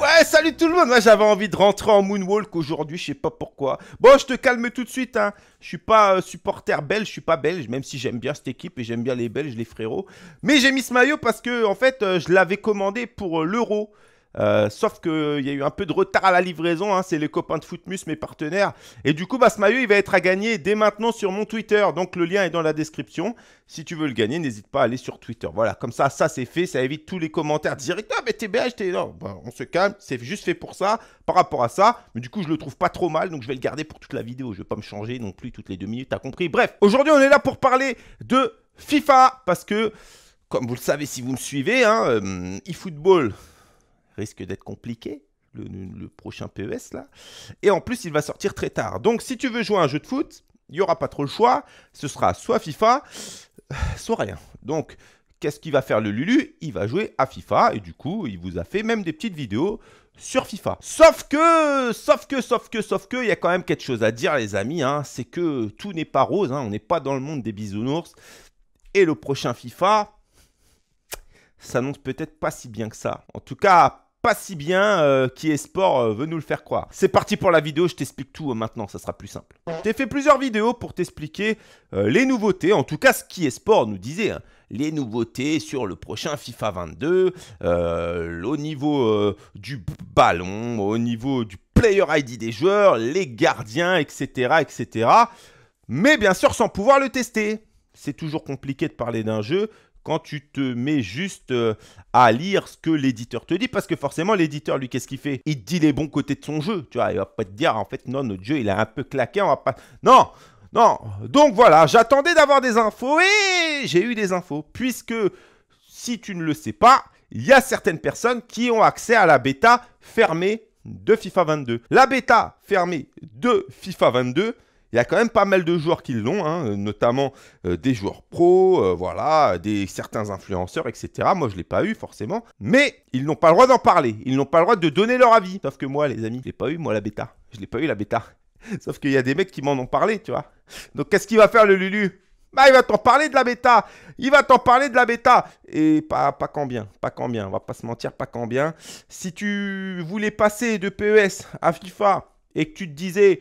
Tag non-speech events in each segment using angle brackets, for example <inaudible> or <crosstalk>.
Ouais, salut tout le monde. Moi, j'avais envie de rentrer en moonwalk aujourd'hui, je sais pas pourquoi. Bon, je te calme tout de suite. Hein. Je suis pas euh, supporter belge, je suis pas belge, même si j'aime bien cette équipe et j'aime bien les Belges, les frérots. Mais j'ai mis ce maillot parce que, en fait, euh, je l'avais commandé pour euh, l'Euro. Euh, sauf qu'il y a eu un peu de retard à la livraison, hein, c'est les copains de Footmus, mes partenaires. Et du coup, bah, ce maillot, il va être à gagner dès maintenant sur mon Twitter. Donc le lien est dans la description. Si tu veux le gagner, n'hésite pas à aller sur Twitter. Voilà, comme ça, ça c'est fait, ça évite tous les commentaires directs. Ah, mais TBH, t'es non. Bah, on se calme, c'est juste fait pour ça, par rapport à ça. Mais du coup, je le trouve pas trop mal, donc je vais le garder pour toute la vidéo. Je vais pas me changer non plus toutes les deux minutes, t'as compris. Bref, aujourd'hui, on est là pour parler de FIFA, parce que, comme vous le savez si vous me suivez, hein, euh, eFootball risque d'être compliqué. Le, prochain PES là. Et en plus, il va sortir très tard. Donc, si tu veux jouer à un jeu de foot, il n'y aura pas trop le choix. Ce sera soit FIFA, euh, soit rien. Donc, qu'est-ce qu'il va faire le Lulu Il va jouer à FIFA et du coup, il vous a fait même des petites vidéos sur FIFA. Sauf que, sauf que, sauf que, sauf que, il y a quand même quelque chose à dire, les amis. Hein. C'est que tout n'est pas rose. Hein. on n'est pas dans le monde des bisounours. Et le prochain FIFA s'annonce peut-être pas si bien que ça. En tout cas, pas si bien euh, qui est sport euh, veut nous le faire croire. C'est parti pour la vidéo, je t'explique tout euh, maintenant, ça sera plus simple. J'ai fait plusieurs vidéos pour t'expliquer les nouveautés, en tout cas ce qui est sport nous disait. Hein. les nouveautés sur le prochain FIFA 22, au niveau du ballon, au niveau du player ID des joueurs, les gardiens, etc., etc. Mais bien sûr sans pouvoir le tester. C'est toujours compliqué de parler d'un jeu quand tu te mets juste euh, à lire ce que l'éditeur te dit, parce que forcément l'éditeur, lui, qu'est-ce qu'il fait Il dit les bons côtés de son jeu, tu vois, il va pas te dire, en fait, non, notre jeu, il a un peu claqué, on va pas... Non Non Donc voilà, j'attendais d'avoir des infos, et j'ai eu des infos, puisque, si tu ne le sais pas, il y a certaines personnes qui ont accès à la bêta fermée de FIFA 22. La bêta fermée de FIFA 22 il y a quand même pas mal de joueurs qui l'ont, hein, euh, notamment euh, des joueurs pros, euh, voilà, des certains influenceurs, etc. Moi, je l'ai pas eu forcément, mais ils n'ont pas le droit d'en parler. Ils n'ont pas le droit de donner leur avis. Sauf que moi, les amis, je l'ai pas eu, moi, la bêta. Je l'ai pas eu la bêta. <laughs> Sauf qu'il y a des mecs qui m'en ont parlé, tu vois. Donc, qu'est-ce qu'il va faire le Lulu bah, il va t'en parler de la bêta. Il va t'en parler de la bêta. Et pas, pas quand bien. Pas combien. On va pas se mentir, pas quand bien. Si tu voulais passer de PES à FIFA, et que tu te disais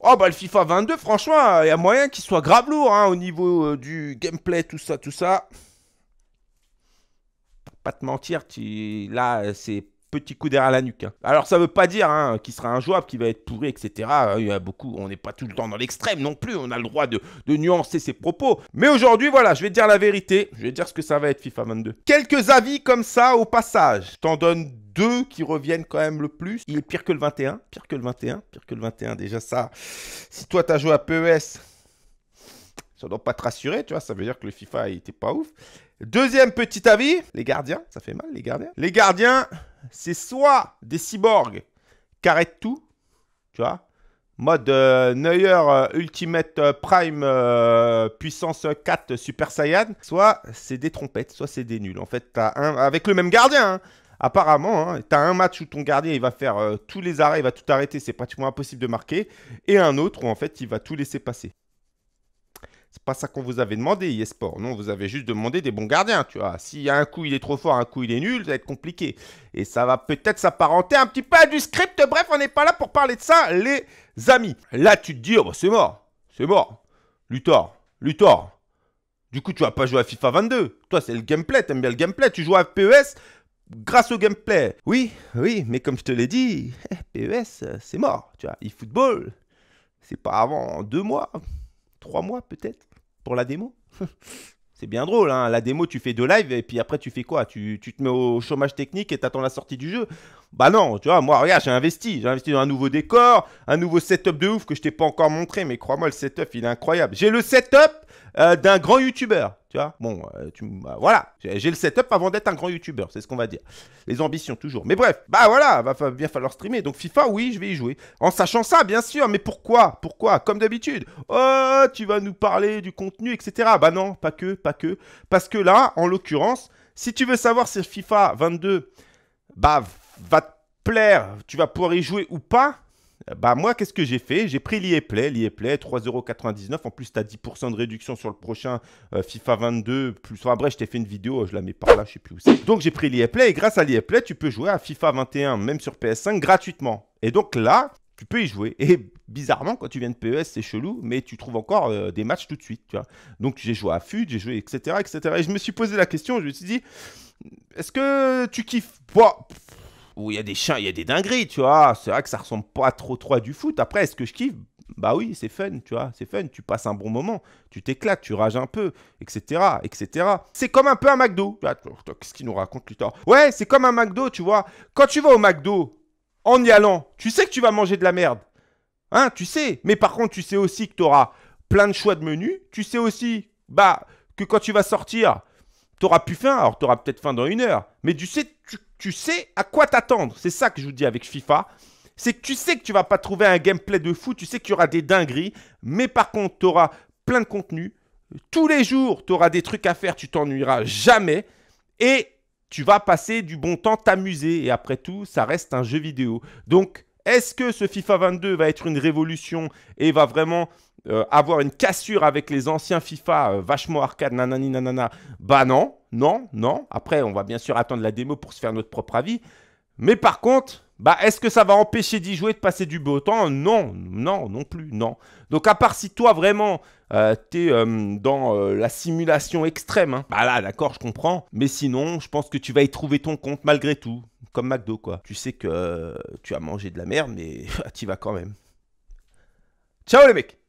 Oh bah le FIFA 22 franchement il y a moyen qu'il soit grave lourd hein, au niveau euh, du gameplay, tout ça, tout ça. Pas te mentir, tu... là c'est petit coup derrière la nuque. Hein. Alors ça veut pas dire hein, qu'il sera injouable, qu'il va être pourri, etc. Euh, il y a beaucoup, on n'est pas tout le temps dans l'extrême non plus, on a le droit de, nuancer ses propos. Mais aujourd'hui, voilà, je vais te dire la vérité, je vais te dire ce que ça va être FIFA 22. Quelques avis comme ça au passage, je t'en donne deux qui reviennent quand même le plus. Il est pire que le 21, pire que le 21, pire que le 21, déjà ça. Si toi t'as joué à PES, ça doit pas te rassurer, tu vois, ça veut dire que le FIFA il était pas ouf. Deuxième petit avis, les gardiens, ça fait mal les gardiens. Les gardiens, c'est soit des cyborgs qui arrêtent tout, tu vois, mode euh, Neuer euh, Ultimate euh, Prime puissance 4 Super Saiyan, soit c'est des trompettes, soit c'est des nuls. En fait, t'as un avec le même gardien. Hein. apparemment, hein, tu as un match où ton gardien il va faire tous les arrêts, il va tout arrêter, c'est pratiquement impossible de marquer, et un autre où en fait il va tout laisser passer. C'est pas ça qu'on vous avait demandé, eSport. Non, vous avez juste demandé des bons gardiens, tu vois. S'il y a un coup il est trop fort, un coup il est nul, ça va être compliqué. Et ça va peut-être s'apparenter un petit peu à du script. Bref, on n'est pas là pour parler de ça, les amis. Là, tu te dis, oh, bah, c'est mort, c'est mort. Luthor, Luthor. Du coup, tu vas pas jouer à FIFA 22. Toi, c'est le gameplay, tu t'aimes bien le gameplay. Tu joues à PES grâce au gameplay. Oui, oui, mais comme je te l'ai dit, PES, <laughs> e c'est mort, tu vois. eFootball, football c'est pas avant deux mois trois mois peut-être pour la démo. <laughs> C'est bien drôle, hein la démo, tu fais deux lives et puis après tu fais quoi tu, te mets au chômage technique et t'attends la sortie du jeu Bah non, tu vois, moi regarde, j'ai investi, j'ai investi dans un nouveau décor, un nouveau setup de ouf que je t'ai pas encore montré, mais crois-moi, le setup, il est incroyable. J'ai le setup euh, d'un grand youtubeur. Bon, euh, tu, bah, voilà. J'ai le setup avant d'être un grand youtubeur, c'est ce qu'on va dire. Les ambitions, toujours. Mais bref, bah voilà, va bien falloir streamer. Donc FIFA, oui, je vais y jouer. En sachant ça, bien sûr. Mais pourquoi Pourquoi Comme d'habitude. Oh, tu vas nous parler du contenu, etc. Bah non, pas que, pas que. Parce que là, en l'occurrence, si tu veux savoir si FIFA 22, bah, va te plaire, tu vas pouvoir y jouer ou pas, bah moi, qu'est-ce que j'ai fait J'ai pris Play, l'IEPlay, Play, 3,99€. En plus, tu 10% de réduction sur le prochain euh, FIFA 22. Plus... Enfin, bref, je t'ai fait une vidéo, je la mets par là, je sais plus où c'est. Donc j'ai pris l'IEPlay et grâce à Play, tu peux jouer à FIFA 21, même sur PS5, gratuitement. Et donc là, tu peux y jouer. Et bizarrement, quand tu viens de PES, c'est chelou, mais tu trouves encore euh, des matchs tout de suite. Tu vois. Donc j'ai joué à FUD, j'ai joué, etc., etc. Et je me suis posé la question, je me suis dit, est-ce que tu kiffes où il y a des chiens, il y a des dingueries, tu vois. C'est vrai que ça ressemble pas trop trop à du foot. Après, est-ce que je kiffe Bah oui, c'est fun, tu vois. C'est fun, tu passes un bon moment, tu t'éclates, tu rages un peu, etc., etc. C'est comme un peu un McDo. Ah, qu'est-ce qu'il nous raconte, Luthor Ouais, c'est comme un McDo, tu vois. Quand tu vas au McDo, en y allant, tu sais que tu vas manger de la merde. Hein, tu sais. Mais par contre, tu sais aussi que tu auras plein de choix de menus. Tu sais aussi, bah, que quand tu vas sortir T'auras plus faim, alors tu auras peut-être faim dans une heure. Mais tu sais, tu, sais à quoi t'attendre. C'est ça que je vous dis avec FIFA. C'est que tu sais que tu vas pas trouver un gameplay de fou, tu sais qu'il y aura des dingueries, mais par contre, tu auras plein de contenu. Tous les jours, tu auras des trucs à faire, tu t'ennuieras jamais. Et tu vas passer du bon temps, t'amuser. Et après tout, ça reste un jeu vidéo. Donc, est-ce que ce FIFA 22 va être une révolution et va vraiment euh, avoir une cassure avec les anciens FIFA euh, vachement arcade, nanani nanana Bah non, non, non. Après, on va bien sûr attendre la démo pour se faire notre propre avis. Mais par contre, bah, est-ce que ça va empêcher d'y jouer, de passer du beau temps Non, non, non plus, non. Donc à part si toi vraiment, tu euh, t'es dans la simulation extrême, hein. bah là d'accord, je comprends. Mais sinon, je pense que tu vas y trouver ton compte malgré tout comme McDo, quoi. Tu sais que euh, tu as mangé de la merde, mais <laughs> tu vas quand même. Ciao les mecs